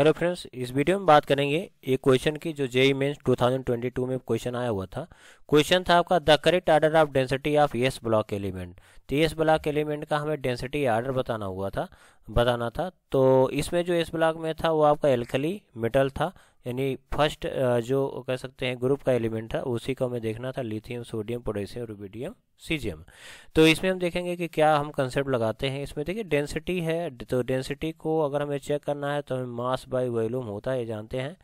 hello friends इस video में बात करेंगे एक क्वेश्चन की जो जेई मेन्स 2022 में क्वेश्चन आया हुआ था क्वेश्चन था आपका the correct order of density of S block element तो एस ब्लॉक एलिमेंट का हमें डेंसिटी आर्डर बताना हुआ था बताना था तो इसमें जो इस ब्लॉक में था वो आपका एल्खली मेटल था यानी फर्स्ट जो कह सकते हैं ग्रुप का एलिमेंट था उसी को हमें देखना था lithium sodium potassium rubidium caesium तो इसमें हम देखेंगे कि क्या हम कंसेप्ट लगाते हैं इसमें देखिए डेंसिटी है तो डेंसिटी को अगर हमें चेक करना है तो हमें मास बाय वॉल्यूम होता है ये जानते हैं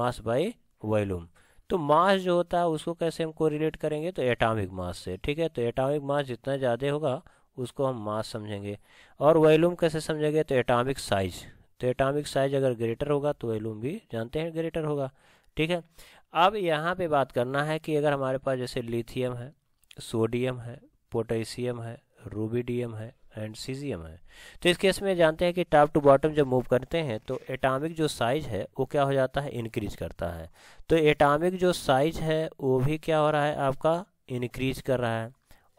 मास बाय वॉल्यूम तो मास जो होता है उसको कैसे हम कोरिलेट करेंगे तो एटॉमिक मास से ठीक है तो एटॉमिक मास जितना ज़्यादा होगा उसको हम मास समझेंगे और वॉल्यूम कैसे समझेंगे तो एटॉमिक साइज तो एटॉमिक साइज अगर ग्रेटर होगा तो वॉल्यूम भी जानते हैं ग्रेटर होगा ठीक है अब यहाँ पे बात करना है कि अगर हमारे पास जैसे लिथियम है सोडियम है पोटेशियम है रूबीडियम है एंड सीजियम है तो इस केस में जानते हैं कि टॉप टू बॉटम जब मूव करते हैं तो एटॉमिक जो साइज है वो क्या हो जाता है इंक्रीज करता है तो एटॉमिक जो साइज है वो भी क्या हो रहा है आपका इंक्रीज कर रहा है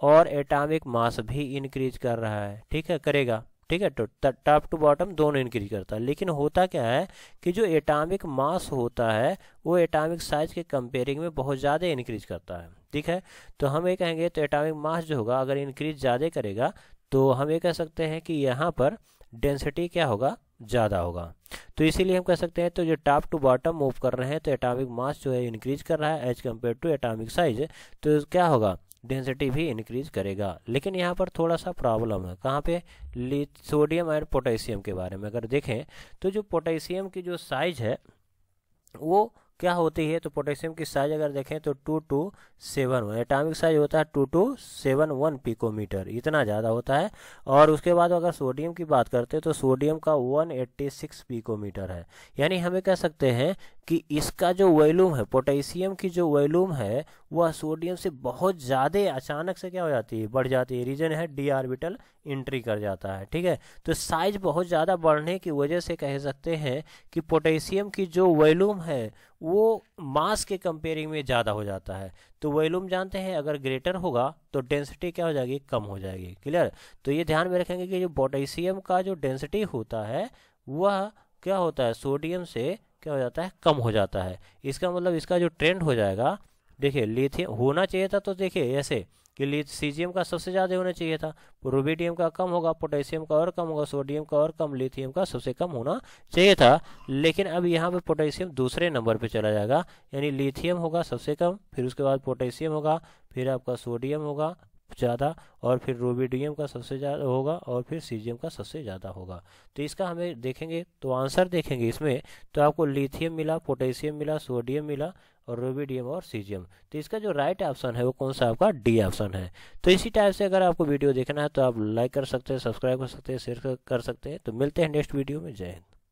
और एटॉमिक मास भी इंक्रीज कर रहा है ठीक है करेगा ठीक है तो टॉप टू बॉटम दोनों इंक्रीज करता है लेकिन होता क्या है कि जो एटॉमिक मास होता है वो एटॉमिक साइज के कंपेयरिंग में बहुत ज़्यादा इंक्रीज करता है ठीक है तो हम ये कहेंगे तो एटॉमिक मास जो होगा अगर इंक्रीज ज़्यादा करेगा तो हम ये कह सकते हैं कि यहाँ पर डेंसिटी क्या होगा ज़्यादा होगा तो इसीलिए हम कह सकते हैं तो जो टॉप टू बॉटम मूव कर रहे हैं तो एटॉमिक मास जो है इंक्रीज कर रहा है as compare to atomic size तो क्या होगा डेंसिटी भी इंक्रीज करेगा लेकिन यहाँ पर थोड़ा सा प्रॉब्लम है कहाँ पे सोडियम एंड पोटेशियम के बारे में अगर देखें तो जो पोटेशियम की जो साइज है वो क्या होती है तो पोटेशियम की साइज अगर देखें तो two two seven one atomic size होता है two two seven one picometre इतना ज़्यादा होता है और उसके बाद अगर सोडियम की बात करते हैं तो सोडियम का वन एट्टी सिक्स पिकोमीटर है यानी हमें कह सकते हैं कि इसका जो वैल्यूम है पोटेशियम की जो वैल्यूम है वह सोडियम से बहुत ज़्यादा अचानक से क्या हो जाती है बढ़ जाती है रीजन है डी आर्बिटल इंट्री कर जाता है ठीक है तो साइज बहुत ज़्यादा बढ़ने की वजह से कह सकते हैं कि पोटेशियम की जो वैल्यूम है वो मास के कंपेयरिंग में ज़्यादा हो जाता है तो वॉल्यूम जानते हैं अगर ग्रेटर होगा तो डेंसिटी क्या हो जाएगी कम हो जाएगी क्लियर तो ये ध्यान में रखेंगे कि जो पोटेशियम का जो डेंसिटी होता है वह क्या होता है सोडियम से क्या हो जाता है कम हो जाता है इसका मतलब इसका जो ट्रेंड हो जाएगा देखिए लिथियम होना चाहिए था तो देखिए ऐसे के लिए सीजियम का सबसे ज़्यादा होना चाहिए था रोबीडियम का कम होगा पोटेशियम का और कम होगा सोडियम का और कम लिथियम का सबसे कम होना चाहिए था लेकिन अब यहाँ पे पोटेशियम दूसरे नंबर पर चला जाएगा यानी लिथियम होगा सबसे कम फिर उसके बाद पोटेशियम होगा फिर आपका सोडियम होगा ज़्यादा और फिर रोबीडियम का सबसे ज़्यादा होगा और फिर सीजियम का सबसे ज़्यादा होगा तो इसका हमें देखेंगे तो आंसर देखेंगे इसमें तो आपको लिथियम मिला पोटेशियम मिला सोडियम मिला और रोबीडियम और सीजियम तो इसका जो राइट ऑप्शन है वो कौन सा आपका डी ऑप्शन है तो इसी टाइप से अगर आपको वीडियो देखना है तो आप लाइक कर सकते हैं सब्सक्राइब कर सकते हैं शेयर कर सकते हैं तो मिलते हैं नेक्स्ट वीडियो में जय हिंद